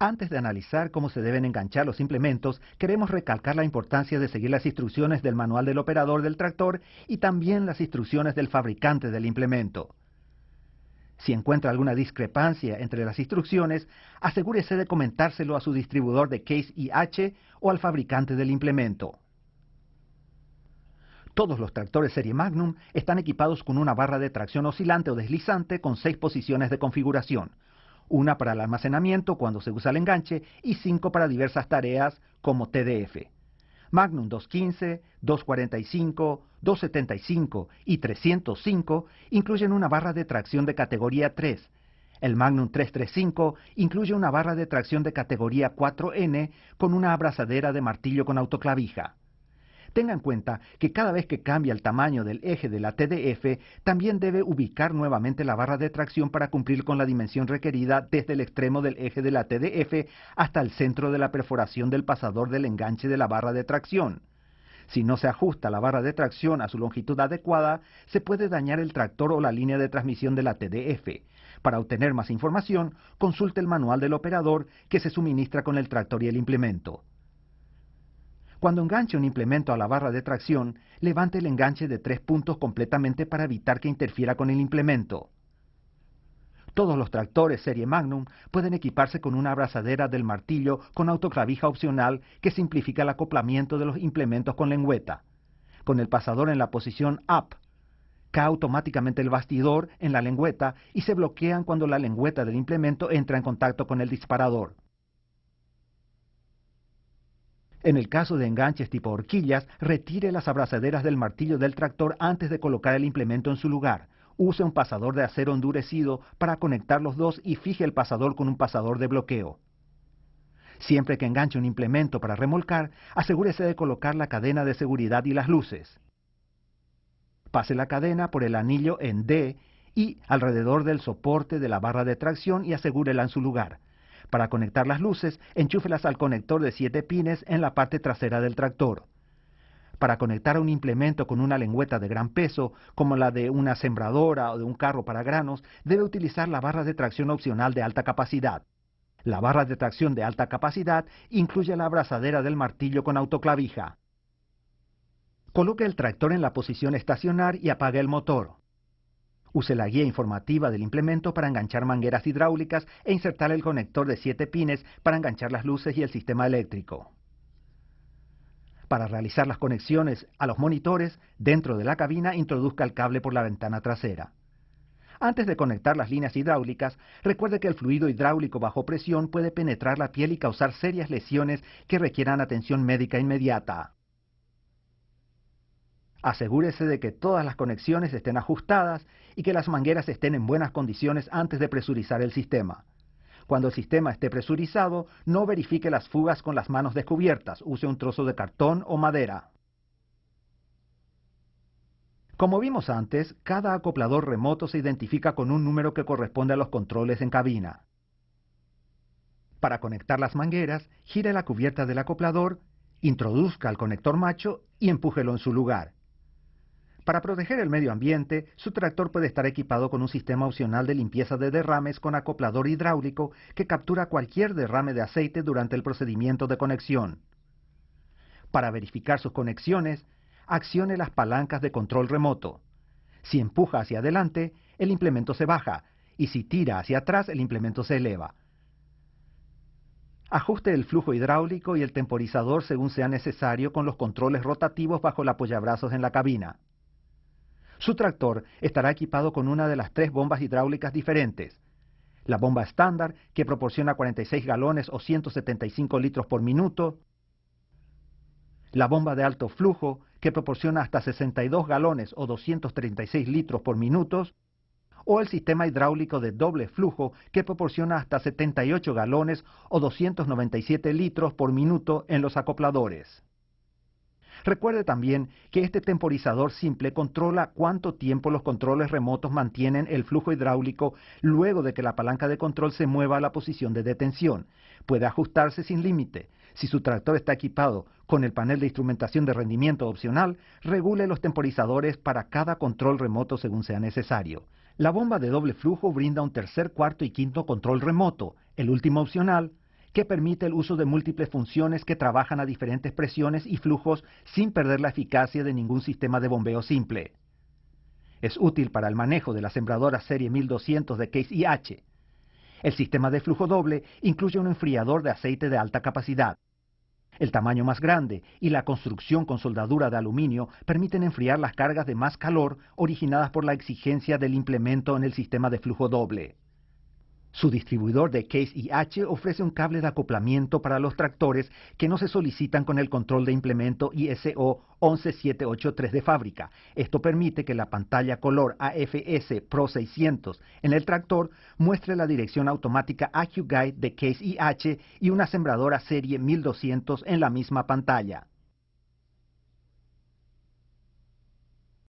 Antes de analizar cómo se deben enganchar los implementos, queremos recalcar la importancia de seguir las instrucciones del manual del operador del tractor y también las instrucciones del fabricante del implemento. Si encuentra alguna discrepancia entre las instrucciones, asegúrese de comentárselo a su distribuidor de Case IH o al fabricante del implemento. Todos los tractores serie Magnum están equipados con una barra de tracción oscilante o deslizante con seis posiciones de configuración una para el almacenamiento cuando se usa el enganche y cinco para diversas tareas como TDF. Magnum 215, 245, 275 y 305 incluyen una barra de tracción de categoría 3. El Magnum 335 incluye una barra de tracción de categoría 4N con una abrazadera de martillo con autoclavija. Tenga en cuenta que cada vez que cambia el tamaño del eje de la TDF, también debe ubicar nuevamente la barra de tracción para cumplir con la dimensión requerida desde el extremo del eje de la TDF hasta el centro de la perforación del pasador del enganche de la barra de tracción. Si no se ajusta la barra de tracción a su longitud adecuada, se puede dañar el tractor o la línea de transmisión de la TDF. Para obtener más información, consulte el manual del operador que se suministra con el tractor y el implemento. Cuando enganche un implemento a la barra de tracción, levante el enganche de tres puntos completamente para evitar que interfiera con el implemento. Todos los tractores serie Magnum pueden equiparse con una abrazadera del martillo con autoclavija opcional que simplifica el acoplamiento de los implementos con lengüeta. Con el pasador en la posición up, cae automáticamente el bastidor en la lengüeta y se bloquean cuando la lengüeta del implemento entra en contacto con el disparador. En el caso de enganches tipo horquillas, retire las abrazaderas del martillo del tractor antes de colocar el implemento en su lugar. Use un pasador de acero endurecido para conectar los dos y fije el pasador con un pasador de bloqueo. Siempre que enganche un implemento para remolcar, asegúrese de colocar la cadena de seguridad y las luces. Pase la cadena por el anillo en D y alrededor del soporte de la barra de tracción y asegúrela en su lugar. Para conectar las luces, enchúfelas al conector de 7 pines en la parte trasera del tractor. Para conectar un implemento con una lengüeta de gran peso, como la de una sembradora o de un carro para granos, debe utilizar la barra de tracción opcional de alta capacidad. La barra de tracción de alta capacidad incluye la abrazadera del martillo con autoclavija. Coloque el tractor en la posición estacionar y apague el motor. Use la guía informativa del implemento para enganchar mangueras hidráulicas e insertar el conector de 7 pines para enganchar las luces y el sistema eléctrico. Para realizar las conexiones a los monitores, dentro de la cabina introduzca el cable por la ventana trasera. Antes de conectar las líneas hidráulicas, recuerde que el fluido hidráulico bajo presión puede penetrar la piel y causar serias lesiones que requieran atención médica inmediata. Asegúrese de que todas las conexiones estén ajustadas y que las mangueras estén en buenas condiciones antes de presurizar el sistema. Cuando el sistema esté presurizado, no verifique las fugas con las manos descubiertas, use un trozo de cartón o madera. Como vimos antes, cada acoplador remoto se identifica con un número que corresponde a los controles en cabina. Para conectar las mangueras, gire la cubierta del acoplador, introduzca el conector macho y empújelo en su lugar. Para proteger el medio ambiente, su tractor puede estar equipado con un sistema opcional de limpieza de derrames con acoplador hidráulico que captura cualquier derrame de aceite durante el procedimiento de conexión. Para verificar sus conexiones, accione las palancas de control remoto. Si empuja hacia adelante, el implemento se baja y si tira hacia atrás, el implemento se eleva. Ajuste el flujo hidráulico y el temporizador según sea necesario con los controles rotativos bajo el apoyabrazos en la cabina. Su tractor estará equipado con una de las tres bombas hidráulicas diferentes. La bomba estándar, que proporciona 46 galones o 175 litros por minuto. La bomba de alto flujo, que proporciona hasta 62 galones o 236 litros por minuto. O el sistema hidráulico de doble flujo, que proporciona hasta 78 galones o 297 litros por minuto en los acopladores. Recuerde también que este temporizador simple controla cuánto tiempo los controles remotos mantienen el flujo hidráulico luego de que la palanca de control se mueva a la posición de detención. Puede ajustarse sin límite. Si su tractor está equipado con el panel de instrumentación de rendimiento opcional, regule los temporizadores para cada control remoto según sea necesario. La bomba de doble flujo brinda un tercer, cuarto y quinto control remoto, el último opcional, que permite el uso de múltiples funciones que trabajan a diferentes presiones y flujos sin perder la eficacia de ningún sistema de bombeo simple. Es útil para el manejo de la sembradora serie 1200 de Case IH. El sistema de flujo doble incluye un enfriador de aceite de alta capacidad. El tamaño más grande y la construcción con soldadura de aluminio permiten enfriar las cargas de más calor originadas por la exigencia del implemento en el sistema de flujo doble. Su distribuidor de Case IH ofrece un cable de acoplamiento para los tractores que no se solicitan con el control de implemento ISO 11783 de fábrica. Esto permite que la pantalla color AFS Pro 600 en el tractor muestre la dirección automática Guide de Case IH y una sembradora serie 1200 en la misma pantalla.